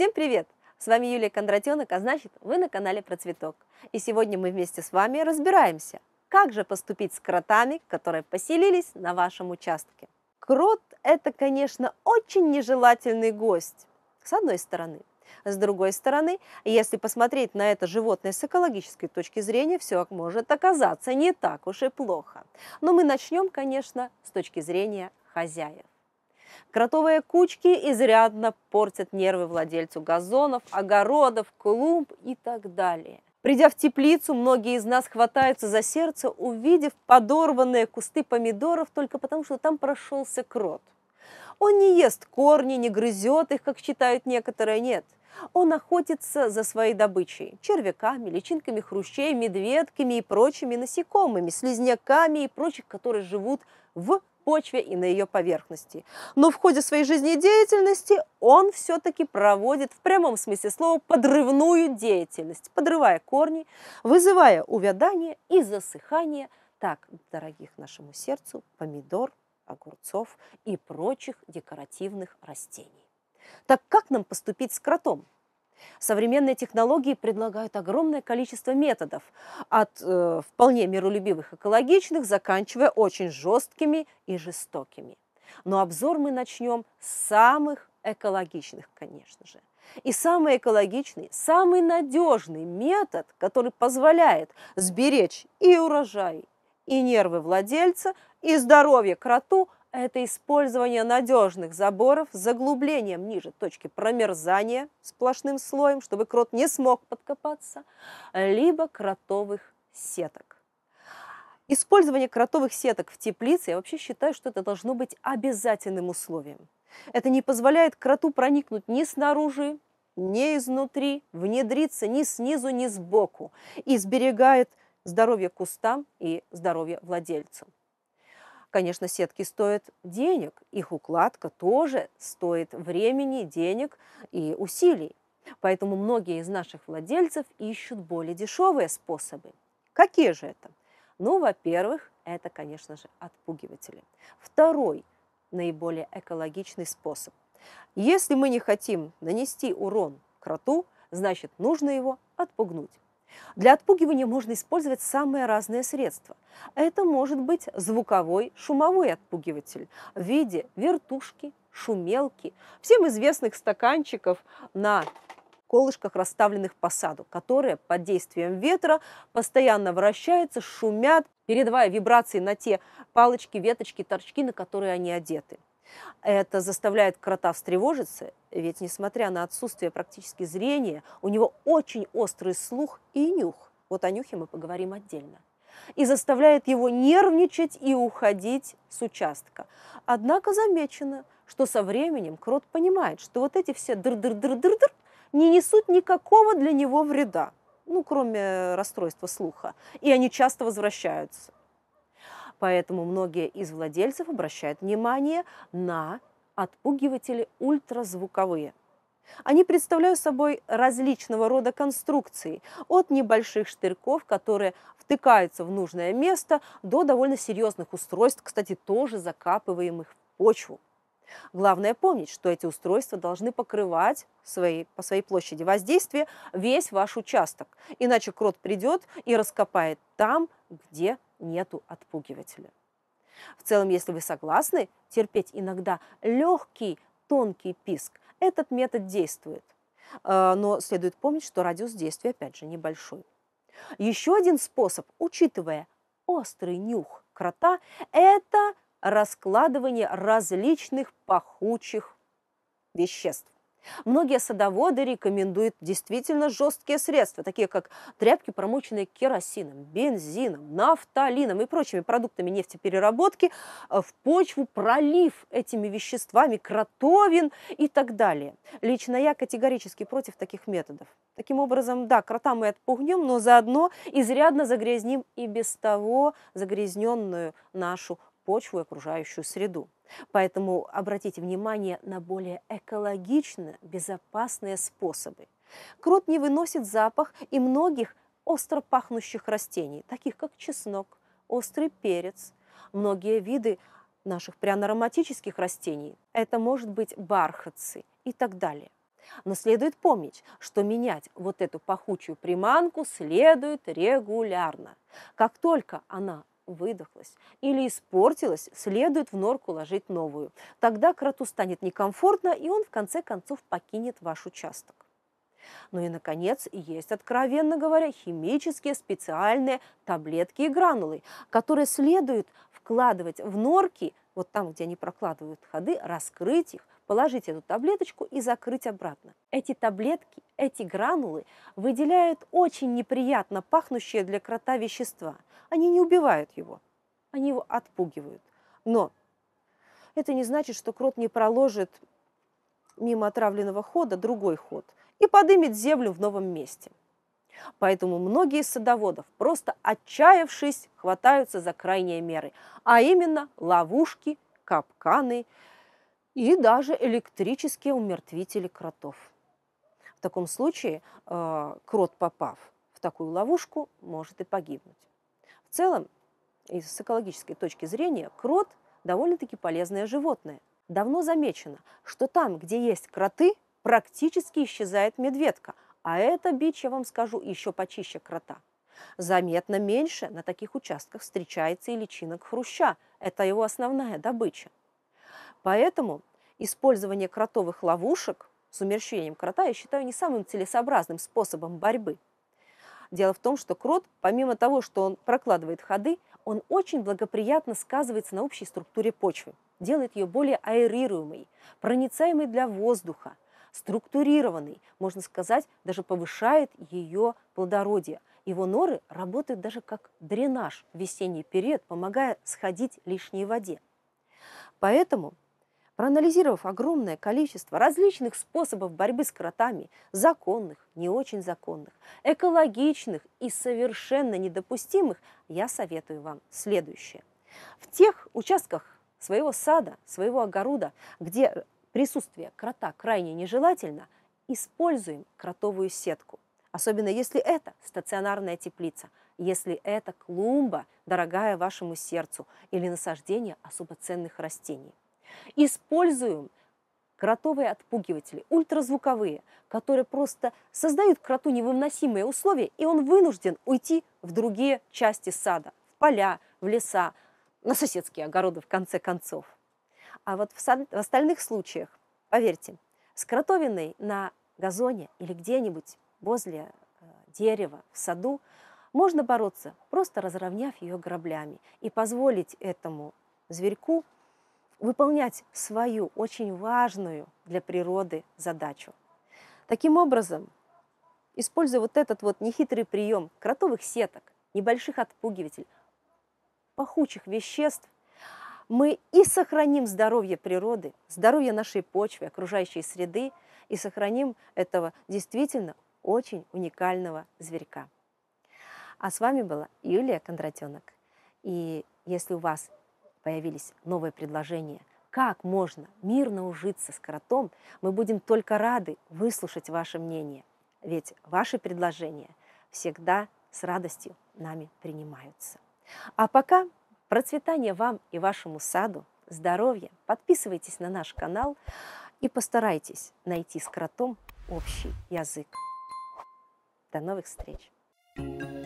Всем привет! С вами Юлия Кондратенок, а значит вы на канале Про Цветок. И сегодня мы вместе с вами разбираемся, как же поступить с кротами, которые поселились на вашем участке. Крот – это, конечно, очень нежелательный гость, с одной стороны. С другой стороны, если посмотреть на это животное с экологической точки зрения, все может оказаться не так уж и плохо. Но мы начнем, конечно, с точки зрения хозяев. Кротовые кучки изрядно портят нервы владельцу газонов, огородов, клумб и так далее. Придя в теплицу, многие из нас хватаются за сердце, увидев подорванные кусты помидоров только потому, что там прошелся крот. Он не ест корни, не грызет их, как считают некоторые, нет. Он охотится за своей добычей – червяками, личинками хрущей, медведками и прочими насекомыми, слизняками и прочих, которые живут в почве и на ее поверхности. Но в ходе своей жизнедеятельности он все-таки проводит в прямом смысле слова подрывную деятельность, подрывая корни, вызывая увядание и засыхание так дорогих нашему сердцу помидор, огурцов и прочих декоративных растений. Так как нам поступить с кротом? Современные технологии предлагают огромное количество методов, от э, вполне миролюбивых экологичных, заканчивая очень жесткими и жестокими. Но обзор мы начнем с самых экологичных, конечно же. И самый экологичный, самый надежный метод, который позволяет сберечь и урожай, и нервы владельца, и здоровье кроту – это использование надежных заборов с заглублением ниже точки промерзания сплошным слоем, чтобы крот не смог подкопаться, либо кротовых сеток. Использование кротовых сеток в теплице я вообще считаю, что это должно быть обязательным условием. Это не позволяет кроту проникнуть ни снаружи, ни изнутри, внедриться ни снизу, ни сбоку и сберегает здоровье кустам и здоровье владельцу. Конечно, сетки стоят денег, их укладка тоже стоит времени, денег и усилий. Поэтому многие из наших владельцев ищут более дешевые способы. Какие же это? Ну, во-первых, это, конечно же, отпугиватели. Второй, наиболее экологичный способ. Если мы не хотим нанести урон кроту, значит, нужно его отпугнуть. Для отпугивания можно использовать самые разные средства. Это может быть звуковой шумовой отпугиватель в виде вертушки, шумелки, всем известных стаканчиков на колышках, расставленных по саду, которые под действием ветра постоянно вращаются, шумят, передавая вибрации на те палочки, веточки, торчки, на которые они одеты. Это заставляет крота встревожиться, ведь несмотря на отсутствие практически зрения, у него очень острый слух и нюх. Вот о нюхе мы поговорим отдельно. И заставляет его нервничать и уходить с участка. Однако замечено, что со временем крот понимает, что вот эти все др-др-др-др-др не несут никакого для него вреда, ну, кроме расстройства слуха. И они часто возвращаются. Поэтому многие из владельцев обращают внимание на отпугиватели ультразвуковые. Они представляют собой различного рода конструкции, от небольших штырьков, которые втыкаются в нужное место, до довольно серьезных устройств, кстати, тоже закапываемых в почву. Главное помнить, что эти устройства должны покрывать свои, по своей площади воздействия весь ваш участок, иначе крот придет и раскопает там, где нету отпугивателя. В целом, если вы согласны терпеть иногда легкий, тонкий писк, этот метод действует. Э, но следует помнить, что радиус действия, опять же, небольшой. Еще один способ, учитывая острый нюх крота, это раскладывание различных пахучих веществ. Многие садоводы рекомендуют действительно жесткие средства, такие как тряпки, промоченные керосином, бензином, нафталином и прочими продуктами нефтепереработки, э, в почву пролив этими веществами кротовин и так далее. Лично я категорически против таких методов. Таким образом, да, крота мы отпугнем, но заодно изрядно загрязним и без того загрязненную нашу почву и окружающую среду. Поэтому обратите внимание на более экологично безопасные способы. Крот не выносит запах и многих остро пахнущих растений, таких как чеснок, острый перец. Многие виды наших пряно-ароматических растений, это может быть бархатцы и так далее. Но следует помнить, что менять вот эту пахучую приманку следует регулярно. Как только она выдохлась или испортилась, следует в норку ложить новую. Тогда кроту станет некомфортно, и он в конце концов покинет ваш участок. Ну и, наконец, есть, откровенно говоря, химические специальные таблетки и гранулы, которые следует вкладывать в норки, вот там, где они прокладывают ходы, раскрыть их, положить эту таблеточку и закрыть обратно. Эти таблетки, эти гранулы выделяют очень неприятно пахнущее для крота вещества. Они не убивают его, они его отпугивают. Но это не значит, что крот не проложит мимо отравленного хода другой ход и подымет землю в новом месте. Поэтому многие из садоводов, просто отчаявшись, хватаются за крайние меры, а именно ловушки, капканы – и даже электрические умертвители кротов. В таком случае э, крот, попав в такую ловушку, может и погибнуть. В целом, и с экологической точки зрения, крот довольно-таки полезное животное. Давно замечено, что там, где есть кроты, практически исчезает медведка, а это бич, я вам скажу, еще почище крота. Заметно меньше на таких участках встречается и личинок хруща. Это его основная добыча. Поэтому использование кротовых ловушек с умерщвением крота я считаю не самым целесообразным способом борьбы. Дело в том, что крот, помимо того, что он прокладывает ходы, он очень благоприятно сказывается на общей структуре почвы, делает ее более аэрируемой, проницаемой для воздуха, структурированной, можно сказать, даже повышает ее плодородие. Его норы работают даже как дренаж в весенний период, помогая сходить лишней воде. Поэтому Проанализировав огромное количество различных способов борьбы с кротами, законных, не очень законных, экологичных и совершенно недопустимых, я советую вам следующее. В тех участках своего сада, своего огорода, где присутствие крота крайне нежелательно, используем кротовую сетку. Особенно если это стационарная теплица, если это клумба, дорогая вашему сердцу, или насаждение особо ценных растений. Используем кротовые отпугиватели, ультразвуковые, которые просто создают кроту невыносимые условия, и он вынужден уйти в другие части сада, в поля, в леса, на соседские огороды в конце концов. А вот в, сад, в остальных случаях, поверьте, с кротовиной на газоне или где-нибудь возле э, дерева, в саду, можно бороться, просто разровняв ее граблями и позволить этому зверьку выполнять свою очень важную для природы задачу. Таким образом, используя вот этот вот нехитрый прием кротовых сеток, небольших отпугивателей, пахучих веществ, мы и сохраним здоровье природы, здоровье нашей почвы, окружающей среды, и сохраним этого действительно очень уникального зверька. А с вами была Юлия Кондратенок. И если у вас появились новые предложения, как можно мирно ужиться с кротом, мы будем только рады выслушать ваше мнение, ведь ваши предложения всегда с радостью нами принимаются. А пока процветания вам и вашему саду, здоровья, подписывайтесь на наш канал и постарайтесь найти с кротом общий язык. До новых встреч! thank you